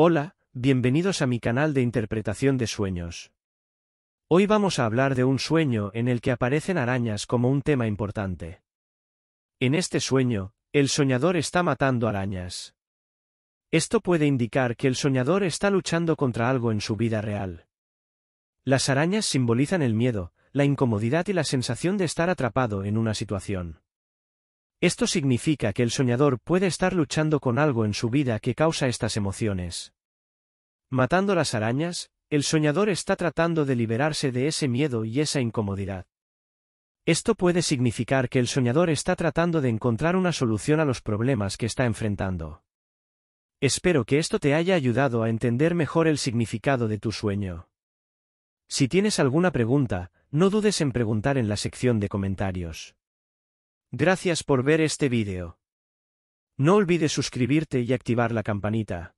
Hola, bienvenidos a mi canal de interpretación de sueños. Hoy vamos a hablar de un sueño en el que aparecen arañas como un tema importante. En este sueño, el soñador está matando arañas. Esto puede indicar que el soñador está luchando contra algo en su vida real. Las arañas simbolizan el miedo, la incomodidad y la sensación de estar atrapado en una situación. Esto significa que el soñador puede estar luchando con algo en su vida que causa estas emociones. Matando las arañas, el soñador está tratando de liberarse de ese miedo y esa incomodidad. Esto puede significar que el soñador está tratando de encontrar una solución a los problemas que está enfrentando. Espero que esto te haya ayudado a entender mejor el significado de tu sueño. Si tienes alguna pregunta, no dudes en preguntar en la sección de comentarios. Gracias por ver este vídeo. No olvides suscribirte y activar la campanita.